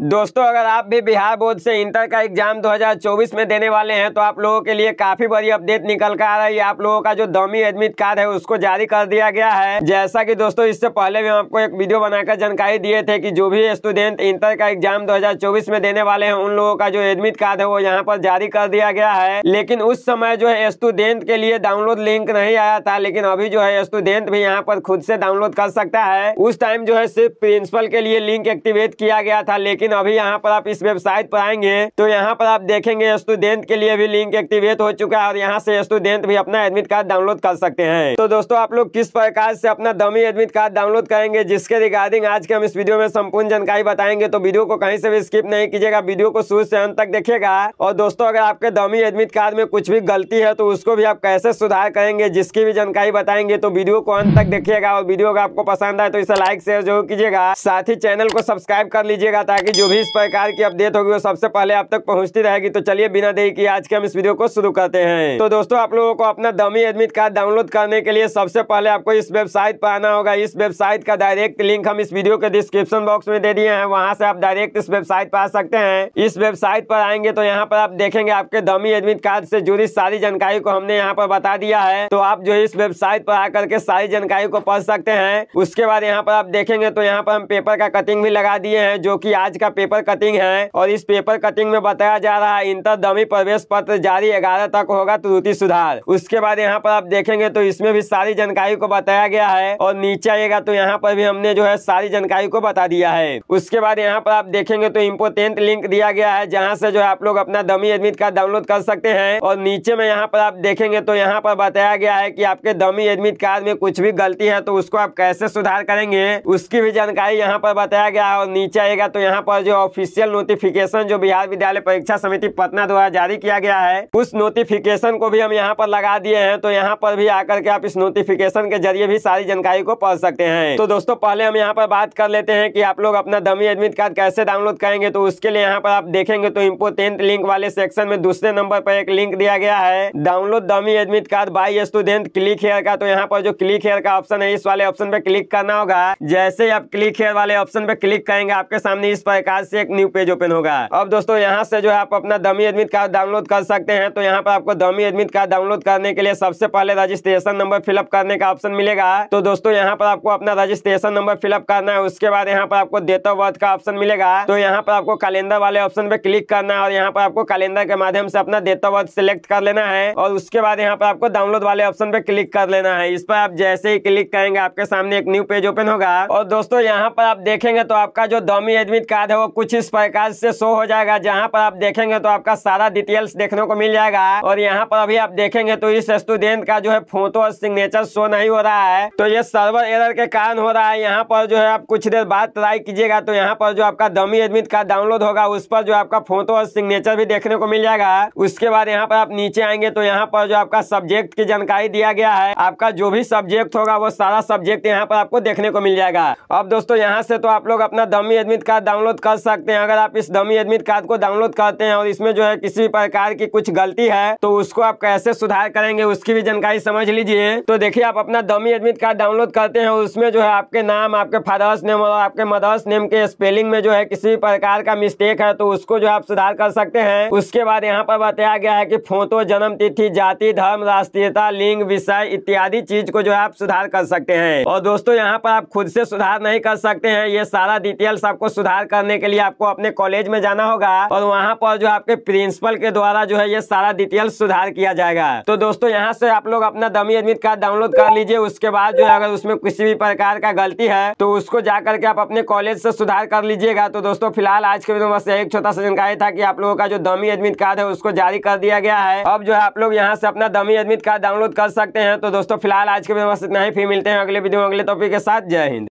दोस्तों अगर आप भी बिहार बोर्ड से इंटर का एग्जाम 2024 में देने वाले हैं तो आप लोगों के लिए काफी बड़ी अपडेट निकल कर आ रही है आप लोगों का जो दमी एडमिट कार्ड है उसको जारी कर दिया गया है जैसा कि दोस्तों इससे पहले भी हम आपको एक वीडियो बनाकर जानकारी दिए थे कि जो भी स्टूडेंट इंटर का एग्जाम दो में देने वाले हैं उन लोगों का जो एडमिट कार्ड है वो यहाँ पर जारी कर दिया गया है लेकिन उस समय जो है स्टूडेंट के लिए डाउनलोड लिंक नहीं आया था लेकिन अभी जो है स्टूडेंट भी यहाँ पर खुद से डाउनलोड कर सकता है उस टाइम जो है सिर्फ प्रिंसिपल के लिए लिंक एक्टिवेट किया गया था लेकिन लेकिन अभी यहाँ पर आप इस वेबसाइट पर आएंगे तो यहाँ पर आप देखेंगे स्टूडेंट के लिए भी लिंक एक्टिवेट हो चुका है और यहाँ से स्टूडेंट भी अपना एडमिट कार्ड डाउनलोड कर सकते हैं तो दोस्तों आप लोग किस प्रकार से अपना दमी एडमिट कार्ड डाउनलोड करेंगे जिसके रिगार्डिंग आज के हम इस वीडियो में संपूर्ण जानकारी बताएंगे तो वीडियो को कहीं से भी स्किप नहीं कीजिएगा वीडियो को शुरू से अंत तक देखेगा और दोस्तों अगर आपके दमी एडमिट कार्ड में कुछ भी गलती है तो उसको भी आप कैसे सुधार करेंगे जिसकी भी जानकारी बताएंगे तो वीडियो को अंत तक देखिएगा और वीडियो अगर आपको पसंद आए तो इसे लाइक शेयर जरूर कीजिएगा साथ ही चैनल को सब्सक्राइब कर लीजिएगा ताकि जो भी इस प्रकार की अपडेट होगी वो सबसे पहले आप तक पहुंचती रहेगी तो चलिए बिना देरी की आज के हम इस वीडियो को शुरू करते हैं तो दोस्तों आप लोगों को अपना दमी एडमिट कार्ड डाउनलोड करने के लिए सबसे पहले आपको इस वेबसाइट पर आना होगा इस वेबसाइट का डायरेक्ट लिंक हम इस वीडियो के डिस्क्रिप्शन बॉक्स में दे दिए हैं वहाँ से आप डायरेक्ट इस वेबसाइट पर आ सकते हैं इस वेबसाइट पर आएंगे तो यहाँ पर आप देखेंगे आपके दमी एडमिट कार्ड से जुड़ी सारी जानकारी को हमने यहाँ पर बता दिया है तो आप जो इस वेबसाइट पर आकर के सारी जानकारी को पढ़ सकते हैं उसके बाद यहाँ पर आप देखेंगे तो यहाँ पर हम पेपर का कटिंग भी लगा दिए हैं जो कि आज का का पेपर कटिंग है और इस पेपर कटिंग में बताया जा रहा है इंटर दमी प्रवेश पत्र जारी ग्यारह तक होगा त्रुटि सुधार उसके बाद यहाँ पर आप देखेंगे तो इसमें भी सारी जानकारी को बताया गया है और नीचे आएगा तो यहाँ पर भी हमने जो है सारी जानकारी को बता दिया है उसके बाद यहाँ पर आप देखेंगे तो इम्पोर्टेंट लिंक दिया गया है जहाँ से जो है आप लोग अपना दमी एडमिट कार्ड डाउनलोड कर सकते हैं और नीचे में यहाँ पर आप देखेंगे तो यहाँ पर बताया गया है कि आपके दमी एडमिट कार्ड में कुछ भी गलती है तो उसको आप कैसे सुधार करेंगे उसकी भी जानकारी यहाँ पर बताया गया है और नीचे आएगा तो यहाँ पर और जो ऑफिशियल नोटिफिकेशन जो बिहार विद्यालय परीक्षा समिति पटना द्वारा जारी किया गया है उस नोटिफिकेशन को भी हम यहाँ पर लगा दिए हैं तो यहाँ पर भी आकर के आप इस नोटिफिकेशन के जरिए भी सारी जानकारी को पढ़ सकते हैं तो दोस्तों पहले हम यहाँ पर बात कर लेते हैं की आप लोग अपना दमी एडमिट कार्ड कैसे डाउनलोड करेंगे तो उसके लिए यहाँ पर आप देखेंगे तो इम्पोर्टेंट लिंक वाले सेक्शन में दूसरे नंबर पर एक लिंक दिया गया है download dummy admit card by student click here का तो यहाँ पर जो क्लिक हेयर का ऑप्शन है इस वाले ऑप्शन पे क्लिक करना होगा जैसे आप क्लिक हेयर वाले ऑप्शन पे क्लिक करेंगे आपके सामने इस पर प्रकार से एक न्यू पेज ओपन होगा अब दोस्तों यहाँ से जो है आप अपना दमी एडमिट कार्ड डाउनलोड कर सकते हैं तो यहाँ पर आपको दमी एडमिट कार्ड डाउनलोड करने के लिए सबसे पहले रजिस्ट्रेशन नंबर फिलअप करने का ऑप्शन मिलेगा तो दोस्तों यहाँ पर आपको अपना रजिस्ट्रेशन नंबर फिलअप करना है उसके बाद यहाँ पर आपको डेट ऑफ बर्थ का ऑप्शन मिलेगा तो यहाँ पर आपको कैलेंडर वाले ऑप्शन पे क्लिक करना है और यहाँ पर आपको कैलेंडर के माध्यम से अपना डेट ऑफ बर्थ सिलेक्ट कर लेना है और उसके बाद यहाँ पर आपको डाउनलोड वाले ऑप्शन पे क्लिक कर लेना है इस पर आप जैसे ही क्लिक करेंगे आपके सामने एक न्यू पेज ओपन होगा और दोस्तों यहाँ पर आप देखेंगे तो आपका जो दमी एडमिट कार्ड है वो कुछ इस प्रकार से शो हो जाएगा जहाँ पर आप देखेंगे तो आपका सारा डिटेल्स देखने को मिल जाएगा और यहाँ पर अभी आप देखेंगे तो इस स्टूडेंट का जो है फोटो और सिग्नेचर शो नहीं हो रहा है तो ये सर्वर एरर के कारण हो रहा है यहाँ पर जो है आप कुछ देर बाद ट्राई कीजिएगा तो यहाँ पर जो आपका डमी एडमिट कार्ड डाउनलोड होगा उस पर जो आपका फोटो और सिग्नेचर भी देखने को मिल जाएगा उसके बाद यहाँ पर आप नीचे आएंगे तो यहाँ पर जो आपका सब्जेक्ट की जानकारी दिया गया है आपका जो भी सब्जेक्ट होगा वो सारा सब्जेक्ट यहाँ पर आपको देखने को मिल जाएगा अब दोस्तों यहाँ से तो आप लोग अपना डमी एडमिट कार्ड डाउनलोड कर सकते हैं अगर आप इस डमी एडमिट कार्ड को डाउनलोड करते हैं और इसमें जो है किसी भी प्रकार की कुछ गलती है तो उसको आप कैसे सुधार करेंगे उसकी भी जानकारी समझ लीजिए तो देखिए आप अपना डमी एडमिट कार्ड डाउनलोड करते हैं उसमें जो है आपके नाम आपके फादर्स नेम और आपके मदर्स नेम के स्पेलिंग में जो है किसी भी प्रकार का मिस्टेक है तो उसको जो आप सुधार कर सकते हैं उसके बाद यहाँ पर बताया गया है की फोटो जन्म तिथि जाति धर्म राष्ट्रीयता लिंग विषय इत्यादि चीज को जो है आप सुधार कर सकते हैं और दोस्तों यहाँ पर आप खुद से सुधार नहीं कर सकते हैं ये सारा डिटेल्स आपको सुधार करने करने के लिए आपको अपने कॉलेज में जाना होगा और वहाँ पर जो आपके प्रिंसिपल के द्वारा जो है ये सारा डिटेल सुधार किया जाएगा तो दोस्तों यहाँ से आप लोग अपना दमी एडमिट कार्ड डाउनलोड कर लीजिए उसके बाद जो है अगर उसमें किसी भी प्रकार का गलती है तो उसको जा करके आप अपने कॉलेज से सुधार कर लीजिएगा तो दोस्तों फिलहाल आज के वीडियो में बस एक छोटा सा जानकारी था की आप लोगों का जो दमी एडमिट कार्ड है उसको जारी कर दिया गया है अब जो है आप लोग यहाँ से अपना दमी एडमिट कार्ड डाउनलोड कर सकते हैं तो दोस्तों फिलहाल आज के वीडियो में बस इतना ही फिर मिलते हैं अगले वीडियो अगले टॉपिक के साथ जय हिंद